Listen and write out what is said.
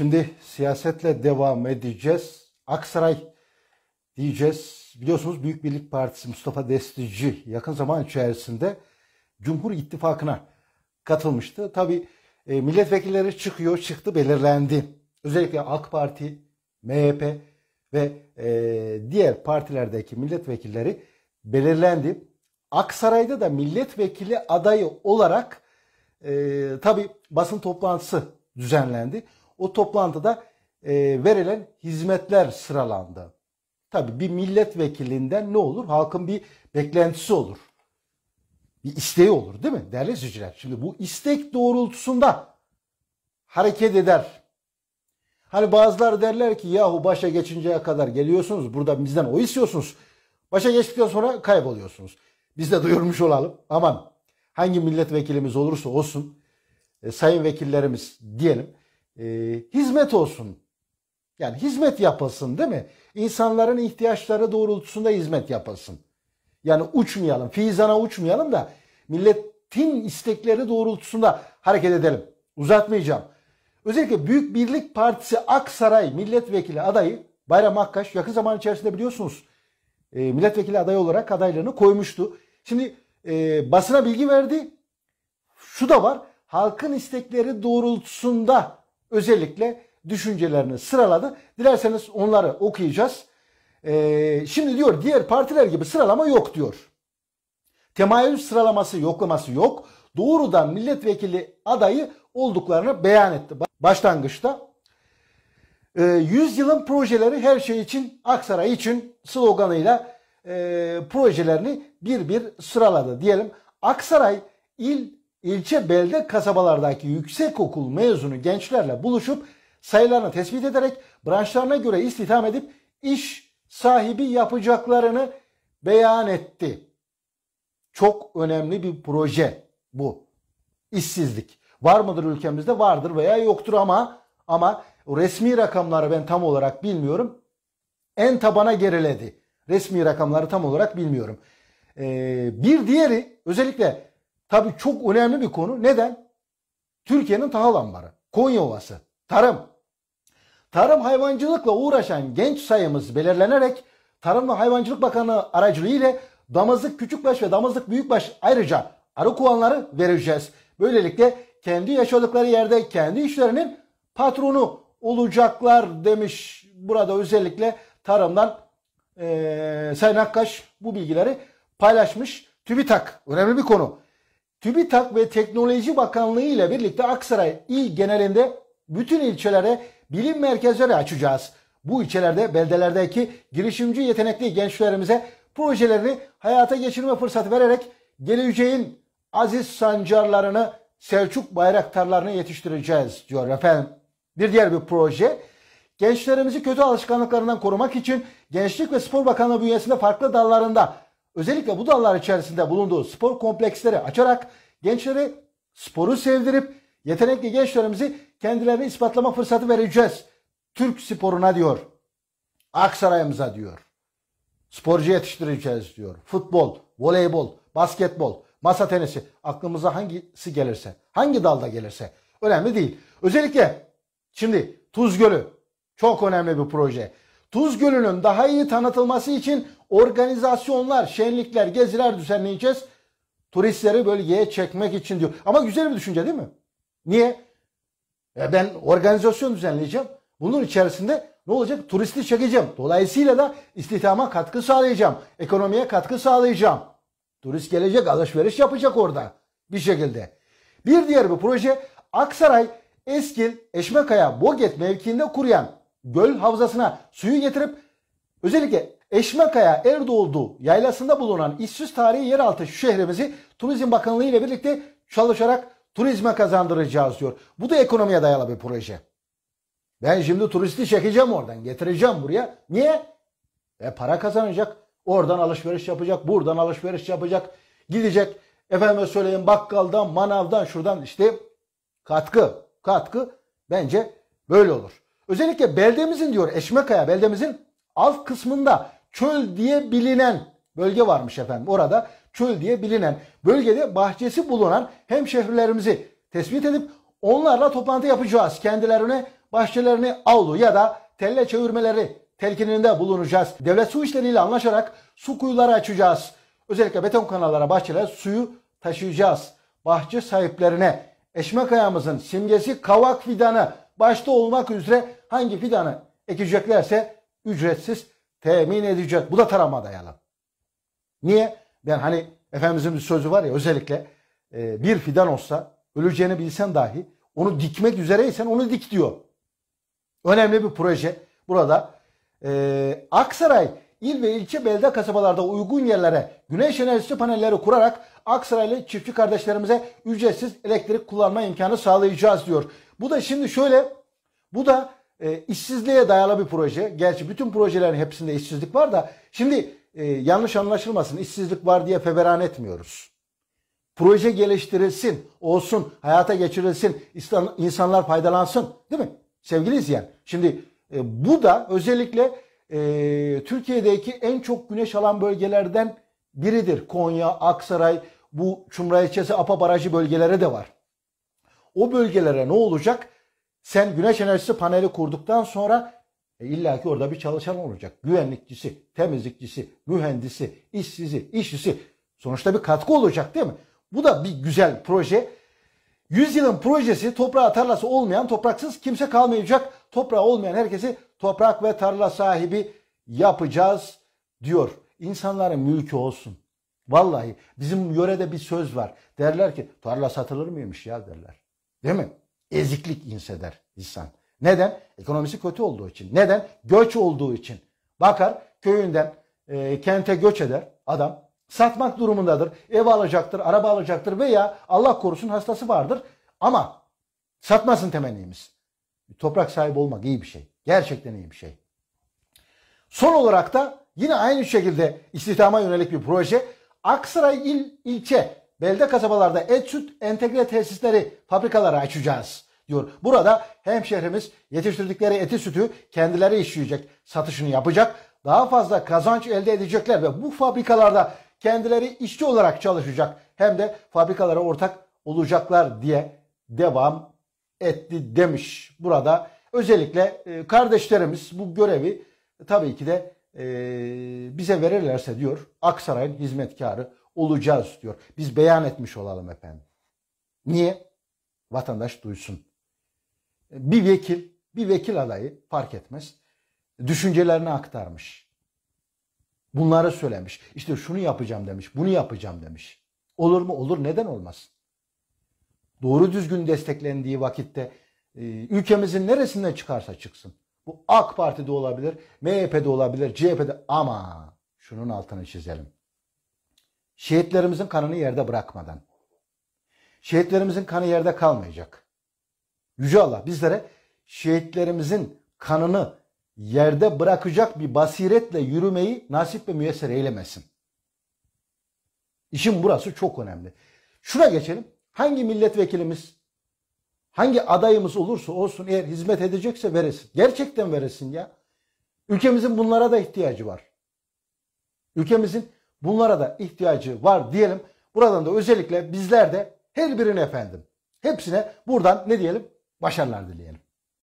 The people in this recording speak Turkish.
Şimdi siyasetle devam edeceğiz. Aksaray diyeceğiz. Biliyorsunuz Büyük Birlik Partisi Mustafa Destici yakın zaman içerisinde Cumhur İttifakı'na katılmıştı. Tabi e, milletvekilleri çıkıyor, çıktı belirlendi. Özellikle AK Parti, MHP ve e, diğer partilerdeki milletvekilleri belirlendi. Aksaray'da da milletvekili adayı olarak e, tabi basın toplantısı düzenlendi. O toplantıda e, verilen hizmetler sıralandı. Tabi bir milletvekilinden ne olur? Halkın bir beklentisi olur. Bir isteği olur değil mi değerli izleyiciler? Şimdi bu istek doğrultusunda hareket eder. Hani bazılar derler ki yahu başa geçinceye kadar geliyorsunuz. Burada bizden o istiyorsunuz. Başa geçtikten sonra kayboluyorsunuz. Biz de duyurmuş olalım. Aman hangi milletvekilimiz olursa olsun e, sayın vekillerimiz diyelim e, hizmet olsun. Yani hizmet yapasın değil mi? İnsanların ihtiyaçları doğrultusunda hizmet yapasın. Yani uçmayalım, fizana uçmayalım da milletin istekleri doğrultusunda hareket edelim. Uzatmayacağım. Özellikle Büyük Birlik Partisi Aksaray milletvekili adayı Bayram Akkaş yakın zaman içerisinde biliyorsunuz e, milletvekili adayı olarak adaylarını koymuştu. Şimdi e, basına bilgi verdi. Şu da var. Halkın istekleri doğrultusunda özellikle düşüncelerini sıraladı. Dilerseniz onları okuyacağız. Ee, şimdi diyor diğer partiler gibi sıralama yok diyor. Temayül sıralaması yoklaması yok. Doğrudan milletvekili adayı olduklarını beyan etti başlangıçta. E, yüzyılın projeleri her şey için Aksaray için sloganıyla e, projelerini bir bir sıraladı diyelim. Aksaray il ilçe, belde, kasabalardaki yüksekokul mezunu gençlerle buluşup sayılarını tespit ederek branşlarına göre istihdam edip iş sahibi yapacaklarını beyan etti. Çok önemli bir proje bu. İşsizlik. Var mıdır ülkemizde? Vardır veya yoktur ama ama resmi rakamları ben tam olarak bilmiyorum. En tabana geriledi. Resmi rakamları tam olarak bilmiyorum. Ee, bir diğeri özellikle Tabii çok önemli bir konu. Neden? Türkiye'nin tahıl ambarı, Konya Ovası, tarım. Tarım hayvancılıkla uğraşan genç sayımız belirlenerek Tarım ve Hayvancılık Bakanı aracılığı ile Damızlık Küçükbaş ve Damızlık Büyükbaş ayrıca arı kovanları vereceğiz. Böylelikle kendi yaşadıkları yerde kendi işlerinin patronu olacaklar demiş burada özellikle tarımdan e, Sayın Akkaş bu bilgileri paylaşmış. TÜBİTAK önemli bir konu. TÜBİTAK ve Teknoloji Bakanlığı ile birlikte Aksaray il genelinde bütün ilçelere bilim merkezleri açacağız. Bu ilçelerde, beldelerdeki girişimci yetenekli gençlerimize projelerini hayata geçirme fırsatı vererek geleceğin aziz sancarlarını, Selçuk bayraktarlarını yetiştireceğiz diyor efendim. Bir diğer bir proje gençlerimizi kötü alışkanlıklarından korumak için Gençlik ve Spor Bakanlığı bünyesinde farklı dallarında özellikle bu dallar içerisinde bulunduğu spor kompleksleri açarak gençleri sporu sevdirip yetenekli gençlerimizi kendilerini ispatlama fırsatı vereceğiz. Türk sporuna diyor. Aksaray'ımıza diyor. Sporcu yetiştireceğiz diyor. Futbol, voleybol, basketbol, masa tenisi aklımıza hangisi gelirse, hangi dalda gelirse önemli değil. Özellikle şimdi Tuz Gölü çok önemli bir proje. Tuz Gölü'nün daha iyi tanıtılması için organizasyonlar, şenlikler, geziler düzenleyeceğiz. Turistleri bölgeye çekmek için diyor. Ama güzel bir düşünce değil mi? Niye? E ben organizasyon düzenleyeceğim. Bunun içerisinde ne olacak? Turisti çekeceğim. Dolayısıyla da istihdama katkı sağlayacağım. Ekonomiye katkı sağlayacağım. Turist gelecek, alışveriş yapacak orada bir şekilde. Bir diğer bir proje Aksaray Eskil Eşmekaya Boget mevkiinde kuruyan göl havzasına suyu getirip özellikle Eşmekaya Erdoğdu yaylasında bulunan işsiz tarihi yeraltı şehrimizi Turizm Bakanlığı ile birlikte çalışarak turizme kazandıracağız diyor. Bu da ekonomiye dayalı bir proje. Ben şimdi turisti çekeceğim oradan getireceğim buraya. Niye? E para kazanacak. Oradan alışveriş yapacak. Buradan alışveriş yapacak. Gidecek. Efendime söyleyeyim bakkaldan manavdan şuradan işte katkı. Katkı bence böyle olur. Özellikle beldemizin diyor Eşmekaya beldemizin alt kısmında çöl diye bilinen bölge varmış efendim. Orada çöl diye bilinen bölgede bahçesi bulunan hem şehirlerimizi tespit edip onlarla toplantı yapacağız. Kendilerine bahçelerini avlu ya da telle çevirmeleri telkininde bulunacağız. Devlet su işleriyle anlaşarak su kuyuları açacağız. Özellikle beton kanallara bahçelere suyu taşıyacağız. Bahçe sahiplerine Eşme kayamızın simgesi kavak fidanı başta olmak üzere hangi fidanı ekeceklerse ücretsiz temin edecek. Bu da tarama dayalı. Niye? Ben hani Efendimizin bir sözü var ya özellikle e, bir fidan olsa öleceğini bilsen dahi onu dikmek üzereysen onu dik diyor. Önemli bir proje burada. E, Aksaray il ve ilçe belde kasabalarda uygun yerlere güneş enerjisi panelleri kurarak Aksaraylı çiftçi kardeşlerimize ücretsiz elektrik kullanma imkanı sağlayacağız diyor. Bu da şimdi şöyle bu da e, işsizliğe dayalı bir proje. Gerçi bütün projelerin hepsinde işsizlik var da şimdi e, yanlış anlaşılmasın işsizlik var diye feveran etmiyoruz. Proje geliştirilsin, olsun, hayata geçirilsin, insanlar faydalansın değil mi? Sevgili izleyen. Şimdi e, bu da özellikle e, Türkiye'deki en çok güneş alan bölgelerden biridir. Konya, Aksaray, bu Çumra ilçesi Apa Barajı bölgeleri de var. O bölgelere ne olacak? Sen güneş enerjisi paneli kurduktan sonra e İlla ki orada bir çalışan olacak. Güvenlikçisi, temizlikçisi, mühendisi, işsizi, işçisi. Sonuçta bir katkı olacak değil mi? Bu da bir güzel proje. Yüzyılın projesi toprağa tarlası olmayan topraksız kimse kalmayacak. Toprağı olmayan herkesi toprak ve tarla sahibi yapacağız diyor. İnsanların mülkü olsun. Vallahi bizim yörede bir söz var. Derler ki tarla satılır mıymış ya derler. Değil mi? Eziklik inseder insan. Neden? Ekonomisi kötü olduğu için. Neden? Göç olduğu için. Bakar köyünden e, kente göç eder adam. Satmak durumundadır. Ev alacaktır, araba alacaktır veya Allah korusun hastası vardır. Ama satmasın temennimiz. Toprak sahibi olmak iyi bir şey. Gerçekten iyi bir şey. Son olarak da yine aynı şekilde istihdama yönelik bir proje. Aksaray il ilçe belde kasabalarda et süt entegre tesisleri fabrikalara açacağız diyor. Burada hemşehrimiz yetiştirdikleri eti sütü kendileri işleyecek, satışını yapacak, daha fazla kazanç elde edecekler ve bu fabrikalarda kendileri işçi olarak çalışacak hem de fabrikalara ortak olacaklar diye devam etti demiş. Burada özellikle e, kardeşlerimiz bu görevi tabii ki de e, bize verirlerse diyor Aksaray'ın hizmetkarı olacağız diyor. Biz beyan etmiş olalım efendim. Niye? Vatandaş duysun. Bir vekil, bir vekil adayı fark etmez. Düşüncelerini aktarmış. Bunları söylemiş. İşte şunu yapacağım demiş, bunu yapacağım demiş. Olur mu? Olur. Neden olmasın? Doğru düzgün desteklendiği vakitte e, ülkemizin neresinden çıkarsa çıksın. Bu AK Parti'de olabilir, MHP'de olabilir, CHP'de ama şunun altını çizelim. Şehitlerimizin kanını yerde bırakmadan. Şehitlerimizin kanı yerde kalmayacak. Yüce Allah bizlere şehitlerimizin kanını yerde bırakacak bir basiretle yürümeyi nasip ve müyesser eylemesin. İşin burası çok önemli. Şuna geçelim. Hangi milletvekilimiz, hangi adayımız olursa olsun eğer hizmet edecekse veresin. Gerçekten veresin ya. Ülkemizin bunlara da ihtiyacı var. Ülkemizin Bunlara da ihtiyacı var diyelim. Buradan da özellikle bizler de her birine efendim. Hepsine buradan ne diyelim? Başarılar dileyelim.